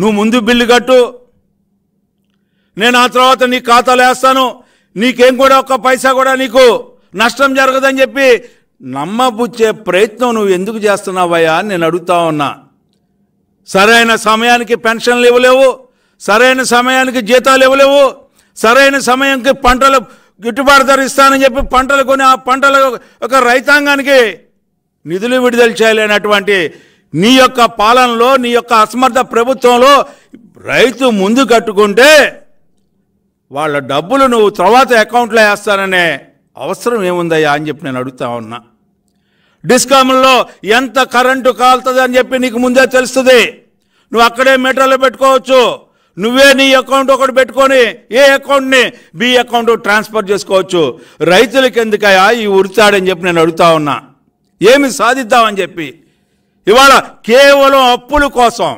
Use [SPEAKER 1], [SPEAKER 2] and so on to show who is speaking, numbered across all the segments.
[SPEAKER 1] నువ్వు ముందు బిల్లు కట్టు నేను ఆ తర్వాత నీ ఖాతాలో వేస్తాను నీకేం కూడా ఒక్క పైసా కూడా నీకు నష్టం జరగదని చెప్పి నమ్మబుచ్చే ప్రయత్నం నువ్వు ఎందుకు చేస్తున్నావయ్యా అని నేను అడుగుతా ఉన్నా సరైన సమయానికి పెన్షన్లు ఇవ్వలేవు సరైన సమయానికి జీతాలు ఇవ్వలేవు సరైన సమయానికి పంటలు గిట్టుబాటు ధర ఇస్తానని చెప్పి పంటలు కొని ఆ పంటల ఒక రైతాంగానికి నిధులు విడుదల చేయలేనటువంటి నీ యొక్క పాలనలో నీ యొక్క అసమర్థ ప్రభుత్వంలో రైతు ముందు కట్టుకుంటే వాళ్ళ డబ్బులు నువ్వు తర్వాత అకౌంట్లో వేస్తాననే అవసరం ఏముందయ్యా అని చెప్పి నేను అడుగుతా ఉన్నా డిస్కామ్లో ఎంత కరెంటు కాలుతుంది అని చెప్పి నీకు ముందే తెలుస్తుంది నువ్వు అక్కడే మీటర్లు పెట్టుకోవచ్చు నువ్వే నీ అకౌంట్ ఒకటి పెట్టుకొని ఏ అకౌంట్ని బి అకౌంట్ ట్రాన్స్ఫర్ చేసుకోవచ్చు రైతులకు ఎందుకయ్యా ఈ ఉరుతాడని చెప్పి నేను అడుగుతా ఉన్నా ఏమి సాధిద్దామని చెప్పి ఇవాళ కేవలం అప్పుల కోసం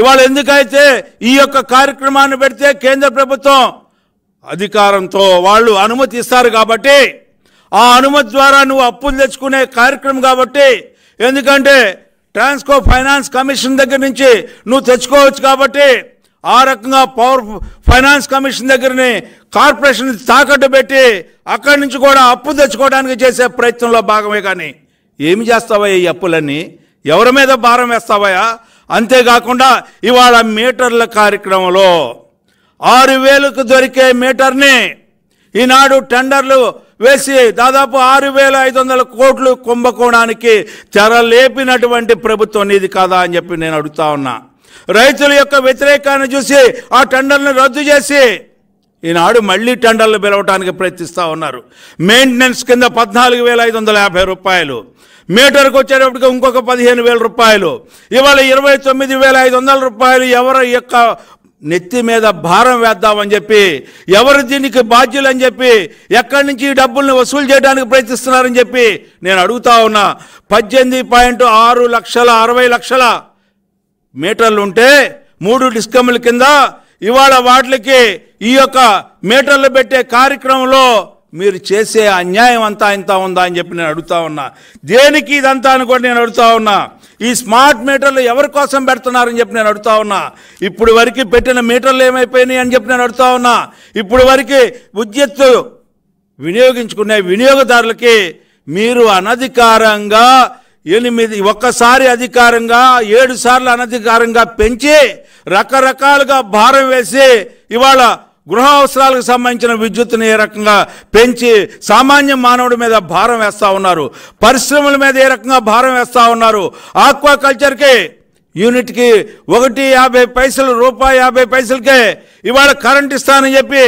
[SPEAKER 1] ఇవాళ ఎందుకైతే ఈ యొక్క కార్యక్రమాన్ని పెడితే కేంద్ర ప్రభుత్వం అధికారంతో వాళ్ళు అనుమతి ఇస్తారు కాబట్టి ఆ అనుమతి ద్వారా నువ్వు అప్పులు తెచ్చుకునే కార్యక్రమం కాబట్టి ఎందుకంటే ట్రాన్స్కో ఫైనాన్స్ కమిషన్ దగ్గర నుంచి నువ్వు తెచ్చుకోవచ్చు కాబట్టి ఆ రకంగా పవర్ ఫైనాన్స్ కమిషన్ దగ్గరని కార్పొరేషన్ తాకట్టు పెట్టి అక్కడి నుంచి కూడా అప్పు తెచ్చుకోవడానికి చేసే ప్రయత్నంలో భాగమే కానీ ఏమి చేస్తావా ఈ అప్పులన్నీ ఎవరి మీద భారం వేస్తావయా అంతేకాకుండా ఇవాళ మీటర్ల కార్యక్రమంలో ఆరు వేలకు దొరికే మీటర్ని ఈనాడు టెండర్లు వేసి దాదాపు ఆరు వేల ఐదు వందల కోట్లు కుంభకోణానికి తెరలేపినటువంటి ప్రభుత్వం ఇది కాదా అని చెప్పి నేను అడుగుతా ఉన్నా రైతుల యొక్క వ్యతిరేకాన్ని చూసి ఆ టెండర్ను రద్దు చేసి ఈనాడు మళ్ళీ టెండర్లు పిలవటానికి ప్రయత్నిస్తూ ఉన్నారు మెయింటెనెన్స్ కింద పద్నాలుగు వేల ఐదు వందల యాభై రూపాయలు మీటర్కి వచ్చేటప్పటికి ఇంకొక పదిహేను వేల రూపాయలు ఇవాళ ఇరవై తొమ్మిది వేల ఐదు వందల రూపాయలు ఎవరి యొక్క నెత్తి మీద భారం వేద్దామని చెప్పి ఎవరు దీనికి బాధ్యులని చెప్పి ఎక్కడి నుంచి డబ్బుల్ని వసూలు చేయడానికి ప్రయత్నిస్తున్నారని చెప్పి నేను అడుగుతా ఉన్నా పద్దెనిమిది పాయింట్ ఆరు లక్షల అరవై లక్షల మీటర్లు ఉంటే మూడు డిస్కమ్ల కింద ఇవాళ వాటికి ఈ యొక్క మీటర్లు పెట్టే కార్యక్రమంలో మీరు చేసే అన్యాయం అంతా ఇంత ఉందా అని చెప్పి నేను అడుగుతా ఉన్నా దేనికి ఇదంతా అని కూడా నేను అడుగుతా ఉన్నా ఈ స్మార్ట్ మీటర్లు ఎవరి కోసం పెడుతున్నారని చెప్పి నేను అడుగుతా ఉన్నా ఇప్పుడు వరకు పెట్టిన మీటర్లు ఏమైపోయినాయి అని చెప్పి నేను అడుగుతా ఉన్నా ఇప్పుడు వరకు విద్యుత్ వినియోగించుకునే వినియోగదారులకి మీరు అనధికారంగా ఎనిమిది ఒక్కసారి అధికారంగా ఏడు సార్లు అనధికారంగా పెంచి రకరకాలుగా భారం వేసి ఇవాళ గృహ అవసరాలకు సంబంధించిన విద్యుత్ని ఏ రకంగా పెంచి సామాన్య మానవుడి మీద భారం వేస్తూ ఉన్నారు పరిశ్రమల మీద ఏ రకంగా భారం వేస్తూ ఉన్నారు ఆక్వా కల్చర్కి యూనిట్కి ఒకటి యాభై పైసలు రూపాయి యాభై పైసలకే ఇవాళ కరెంట్ ఇస్తానని చెప్పి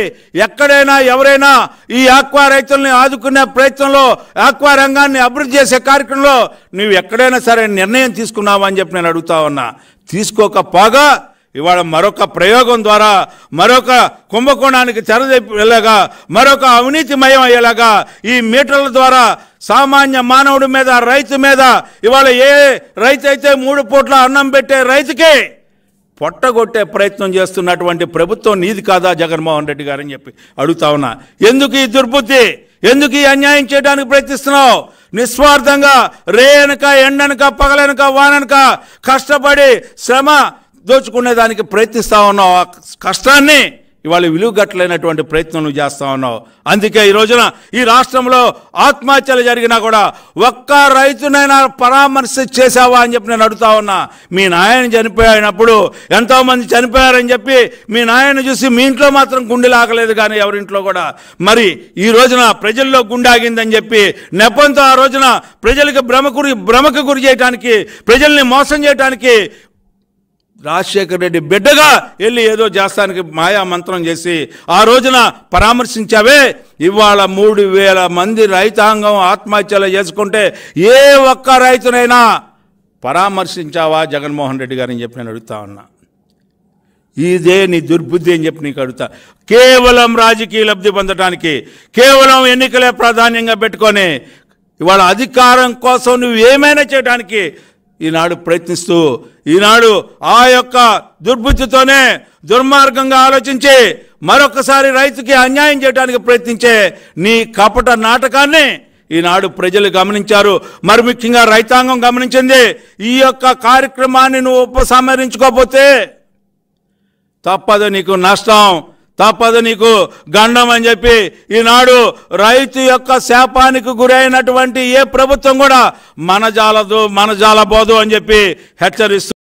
[SPEAKER 1] ఎక్కడైనా ఎవరైనా ఈ ఆక్వా రైతుల్ని ఆదుకునే ప్రయత్నంలో ఆక్వా రంగాన్ని అభివృద్ధి చేసే కార్యక్రమంలో నువ్వు ఎక్కడైనా సరే నిర్ణయం తీసుకున్నావా అని చెప్పి నేను అడుగుతా ఉన్నా తీసుకోకపోగా ఇవాళ మరొక ప్రయోగం ద్వారా మరొక కుంభకోణానికి వెళ్ళగా మరొక అవినీతిమయం అయ్యేలాగా ఈ మీటర్ల ద్వారా సామాన్య మానవుడి మీద రైతు మీద ఇవాళ ఏ రైతు అయితే మూడు పూట్ల అన్నం పెట్టే రైతుకే పొట్టగొట్టే ప్రయత్నం చేస్తున్నటువంటి ప్రభుత్వం నీది కాదా జగన్మోహన్ రెడ్డి గారని చెప్పి అడుగుతా ఉన్నా ఎందుకు ఈ దుర్బుద్ధి ఎందుకు ఈ అన్యాయం చేయడానికి ప్రయత్నిస్తున్నావు నిస్వార్థంగా రేయనక ఎండనక పగలనక వాననక కష్టపడి శ్రమ దోచుకునేదానికి ప్రయత్నిస్తూ ఉన్నావు ఆ కష్టాన్ని ఇవాళ విలువగట్టలేనటువంటి ప్రయత్నం నువ్వు చేస్తూ ఉన్నావు అందుకే ఈ రోజున ఈ రాష్ట్రంలో ఆత్మహత్యలు జరిగినా కూడా ఒక్క రైతునైనా పరామర్శ చేశావా అని చెప్పి నేను అడుగుతా ఉన్నా మీ నాయన చనిపోయినప్పుడు ఎంతోమంది చనిపోయారని చెప్పి మీ నాయన చూసి మీ ఇంట్లో మాత్రం గుండె లాగలేదు కానీ ఎవరింట్లో కూడా మరి ఈ రోజున ప్రజల్లో గుండాగిందని చెప్పి నెపంతో ఆ రోజున ప్రజలకు భ్రమకు భ్రమకు గురి చేయడానికి ప్రజల్ని మోసం చేయడానికి రాజశేఖర రెడ్డి బిడ్డగా వెళ్ళి ఏదో చేస్తానికి మాయా మంత్రం చేసి ఆ రోజున పరామర్శించావే ఇవాళ మూడు వేల మంది రైతాంగం ఆత్మహత్యలు చేసుకుంటే ఏ ఒక్క రైతునైనా పరామర్శించావా జగన్మోహన్ రెడ్డి అని చెప్పి నేను అడుగుతా ఉన్నా ఇదే నీ దుర్బుద్ధి అని చెప్పి నీకు అడుగుతా కేవలం రాజకీయ లబ్ధి పొందడానికి కేవలం ఎన్నికలే ప్రాధాన్యంగా పెట్టుకొని ఇవాళ అధికారం కోసం నువ్వు ఏమైనా చేయడానికి ఈనాడు ప్రయత్నిస్తూ ఈనాడు ఆ యొక్క దుర్బుద్ధితోనే దుర్మార్గంగా ఆలోచించి మరొకసారి రైతుకి అన్యాయం చేయడానికి ప్రయత్నించే నీ కపట నాటకాన్ని ఈనాడు ప్రజలు గమనించారు మరి ముఖ్యంగా రైతాంగం గమనించింది ఈ యొక్క కార్యక్రమాన్ని నువ్వు ఉపసంహరించుకోకపోతే తప్పదు నీకు నష్టం తప్పదు నీకు గండం అని చెప్పి ఈనాడు రైతు యొక్క శాపానికి గురైనటువంటి ఏ ప్రభుత్వం కూడా మన జాలదు మన జాలబోదు అని చెప్పి హెచ్చరిస్తూ